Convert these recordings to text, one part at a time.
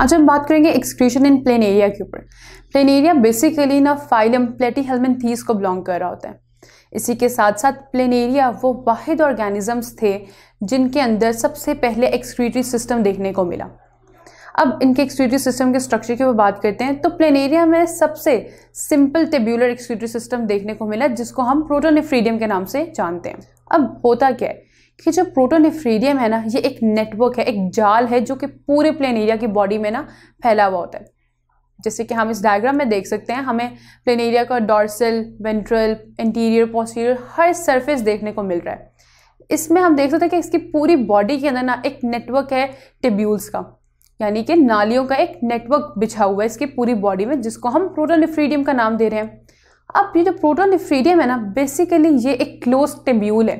आज हम बात करेंगे एक्सक्रीशन इन प्लेन एरिया के ऊपर प्लेन एरिया बेसिकली ना फाइलम प्लेटी हेलमिन थीस को बिलोंग कर रहा होता है इसी के साथ साथ प्लेन एरिया वो वाहिद ऑर्गेनिजम्स थे जिनके अंदर सबसे पहले एक्सक्रीटरी सिस्टम देखने को मिला अब इनके एक्सक्रीटरी सिस्टम के स्ट्रक्चर की वो बात करते हैं तो प्लेन एरिया में सबसे सिंपल टेब्यूलर एक्सक्रीटरी सिस्टम देखने को मिला जिसको हम प्रोटोनिफ्रीडियम के नाम से जानते हैं अब होता क्या है कि जो प्रोटोनिफ्रीडियम है ना ये एक नेटवर्क है एक जाल है जो कि पूरे प्लेन एरिया की बॉडी में ना फैला हुआ होता है जैसे कि हम इस डायग्राम में देख सकते हैं हमें प्लेन एरिया का डॉर्सल वेंट्रल इंटीरियर पोस्टीरियर हर सरफेस देखने को मिल रहा है इसमें हम देख सकते हैं कि इसकी पूरी बॉडी के अंदर ना एक नेटवर्क है टिब्यूल्स का यानी कि नालियों का एक नेटवर्क बिछा हुआ है इसकी पूरी बॉडी में जिसको हम प्रोटोनिफ्रीडियम का नाम दे रहे हैं अब ये जो प्रोटोनिफ्रीडियम है ना बेसिकली ये एक क्लोज टिब्यूल है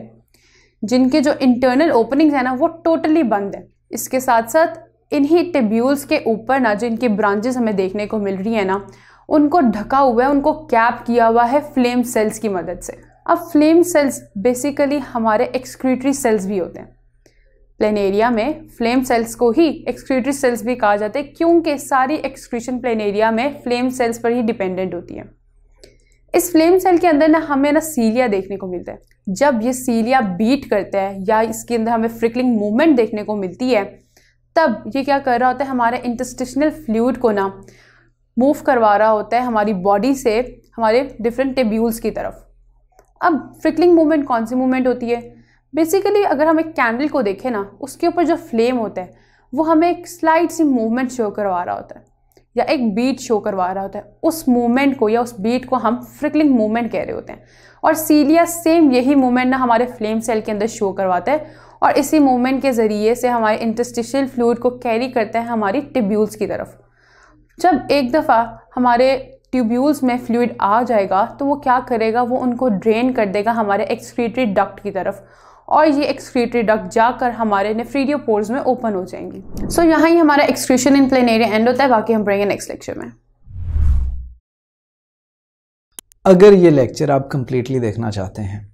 जिनके जो इंटरनल ओपनिंग्स हैं ना वो टोटली बंद है इसके साथ साथ इन्हीं टिब्यूल्स के ऊपर ना जिनकी ब्रांचेस हमें देखने को मिल रही है ना उनको ढका हुआ है उनको कैप किया हुआ है फ्लेम सेल्स की मदद से अब फ्लेम सेल्स बेसिकली हमारे एक्सक्रीटरी सेल्स भी होते हैं प्लेनेरिया में फ्लेम सेल्स को ही एक्सक्रीटरी सेल्स भी कहा जाता है क्योंकि सारी एक्सक्रीशन प्लेनेरिया में फ्लेम सेल्स पर ही डिपेंडेंट होती है इस फ्लेम सेल के अंदर ना हमें ना सीलिया देखने को मिलता है जब ये सीलिया बीट करते हैं या इसके अंदर हमें फ्रिकलिंग मूवमेंट देखने को मिलती है तब ये क्या कर रहा होता है हमारे इंटस्टिशनल फ्लूड को ना मूव करवा रहा होता है हमारी बॉडी से हमारे डिफरेंट टेब्यूल्स की तरफ अब फ्रिकलिंग मूवमेंट कौन सी मूवमेंट होती है बेसिकली अगर हम एक कैंडल को देखें ना उसके ऊपर जो फ्लेम होता है वो हमें एक स्लाइड सी मूवमेंट शो करवा रहा होता है या एक बीट शो करवा रहा होता है उस मूवमेंट को या उस बीट को हम फ्रिकलिंग मूवमेंट कह रहे होते हैं और सीलिया सेम यही मूवमेंट ना हमारे फ्लेम सेल के अंदर शो करवाता है और इसी मूवमेंट के ज़रिए से हमारे इंटस्टिशियल फ्लूड को कैरी करता है हमारी ट्यूब्यूल्स की तरफ जब एक दफ़ा हमारे ट्यूब्यूल्स में फ्लूड आ जाएगा तो वो क्या करेगा वो उनको ड्रेन कर देगा हमारे एक्सक्रीटरी डक्ट की तरफ और ये एक्सक्रीटरी डक जाकर हमारे नेफ्रीडियो पोर्स में ओपन हो जाएंगी सो so, यहाँ ही हमारा excretion in planaria end होता है बाकी हम पढ़ेंगे नेक्स्ट लेक्चर में अगर ये लेक्चर आप कंप्लीटली देखना चाहते हैं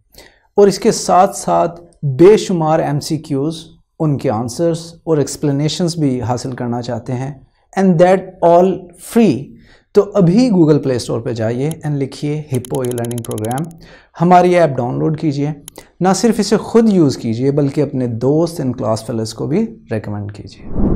और इसके साथ साथ बेशुमार एम उनके आंसर्स और एक्सप्लेनेशंस भी हासिल करना चाहते हैं एंड दैट ऑल फ्री तो अभी गूगल प्ले स्टोर पर जाइए एंड लिखिए हिप्पो ई लर्निंग प्रोग्राम हमारी ऐप डाउनलोड कीजिए ना सिर्फ इसे खुद यूज़ कीजिए बल्कि अपने दोस्त एंड क्लास फेलोज़ को भी रिकमेंड कीजिए